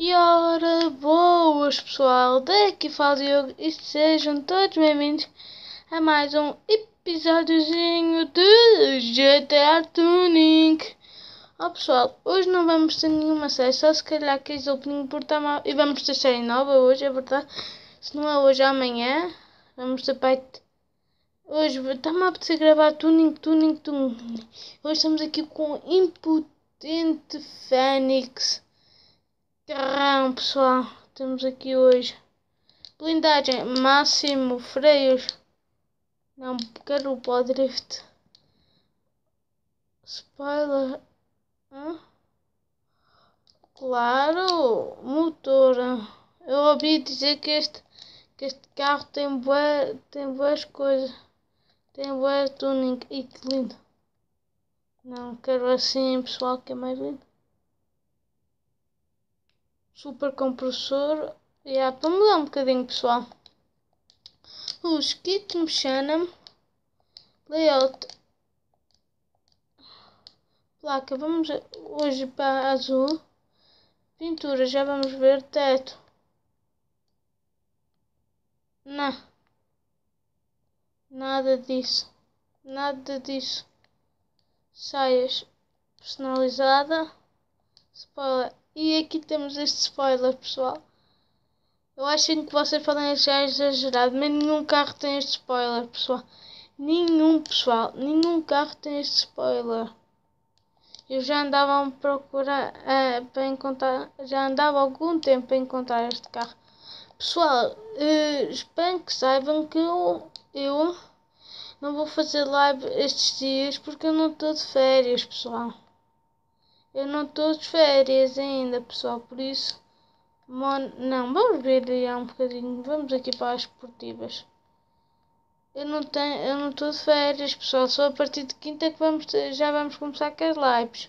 E ora, boas pessoal, daqui fala Diogo e sejam todos bem-vindos a mais um episódiozinho de GTA Tuning. Ó oh, pessoal, hoje não vamos ter nenhuma série, só se calhar que o opening por estar mal. E vamos ter série nova hoje, é verdade. Se não é hoje, é amanhã. Vamos ter pai. Hoje está-me a apetecer gravar Tuning, Tuning, Tuning. Hoje estamos aqui com o Impotente Fênix. Carrão, pessoal. temos aqui hoje. Blindagem, máximo, freios. Não quero o pó drift. Spoiler. Hã? Claro, motor. Eu ouvi dizer que este, que este carro tem boas, tem boas coisas. Tem boas tuning. E que lindo. Não quero assim, pessoal, que é mais lindo super compressor. Yeah, para mudar um bocadinho, pessoal. Os kit mexana. Layout. Placa, vamos hoje para azul. Pintura, já vamos ver. Teto. Não. Nada disso. Nada disso. Saias personalizada. Spoiler. E aqui temos este spoiler, pessoal. Eu acho que vocês podem achar exagerado, mas nenhum carro tem este spoiler, pessoal. Nenhum, pessoal. Nenhum carro tem este spoiler. Eu já andava a procurar uh, para encontrar. Já andava algum tempo a encontrar este carro. Pessoal, uh, espero que saibam que eu, eu não vou fazer live estes dias porque eu não estou de férias, pessoal. Eu não estou de férias ainda, pessoal, por isso... Mon... Não, vamos ver ali um bocadinho. Vamos aqui para as esportivas. Eu não tenho, eu não estou de férias, pessoal. Só a partir de quinta é que vamos, já vamos começar com as lives.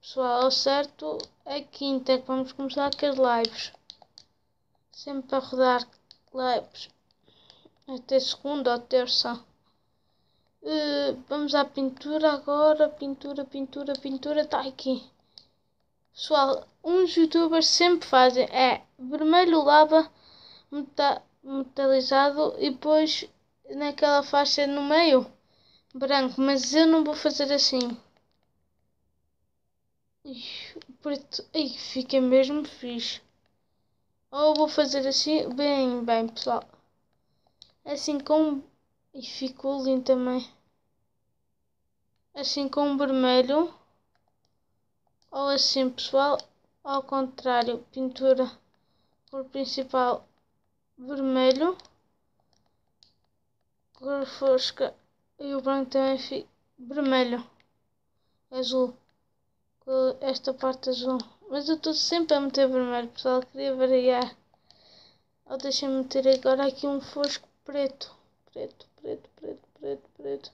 Pessoal, ao certo, a quinta é que vamos começar com as lives. Sempre para rodar lives. Até segunda ou terça. Eh, vamos à pintura agora. Pintura, pintura, pintura. Está aqui. Pessoal, uns youtubers sempre fazem. É vermelho lava meta, metalizado e depois naquela faixa no meio branco. Mas eu não vou fazer assim. O preto. Ai, fica mesmo fixe. Ou vou fazer assim. Bem, bem, pessoal. Assim com e ficou lindo também. Assim com vermelho. Ou assim, pessoal. Ao contrário, pintura cor principal vermelho. Cor fosca e o branco também fica vermelho. Azul. Com esta parte azul. Mas eu estou sempre a meter vermelho, pessoal. Queria variar. deixa me meter agora aqui um fosco preto. Preto preto, preto, preto, preto.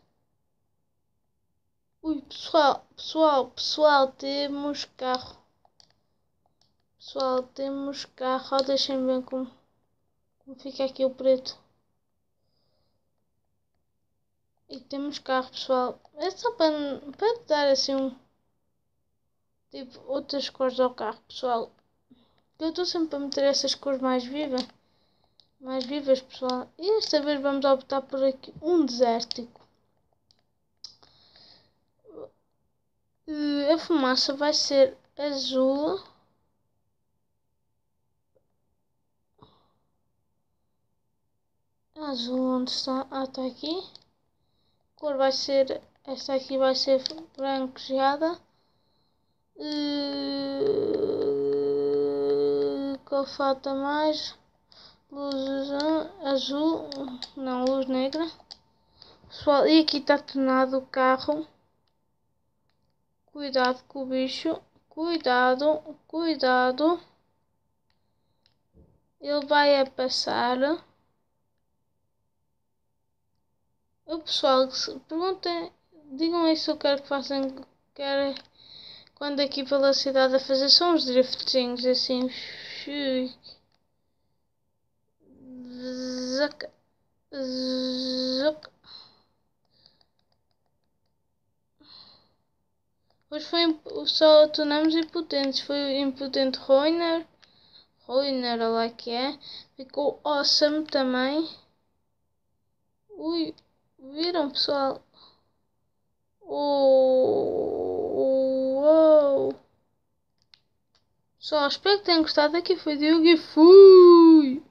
Ui, pessoal, pessoal, pessoal, temos carro. Pessoal, temos carro. Ah, Deixem ver como, como fica aqui o preto. E temos carro, pessoal. É só para, para dar assim um... Tipo, outras cores ao carro, pessoal. Eu estou sempre a meter essas cores mais vivas. Mais vivas, pessoal. E esta vez vamos optar por aqui um desértico. Eh, a fumaça vai ser azul. Azul onde está? Ah, está aqui. A cor vai ser. Esta aqui vai ser branqueada. Uh, eh, qual falta mais? luz azul, não, luz negra. Pessoal, e aqui está tornado o carro. Cuidado com o bicho. Cuidado, cuidado. Ele vai a passar. O pessoal que perguntem, digam aí se eu quero que façam, querem, quando aqui é pela cidade a fazer só uns driftzinhos assim zuc, zuc. Hoje foi só tornamos impotentes. Foi o impotente Roiner. Roiner, olha lá que é. Ficou awesome também. Ui, viram pessoal? Oh, oh, oh. Pessoal, espero que tenham gostado. Aqui foi Diogo e fui!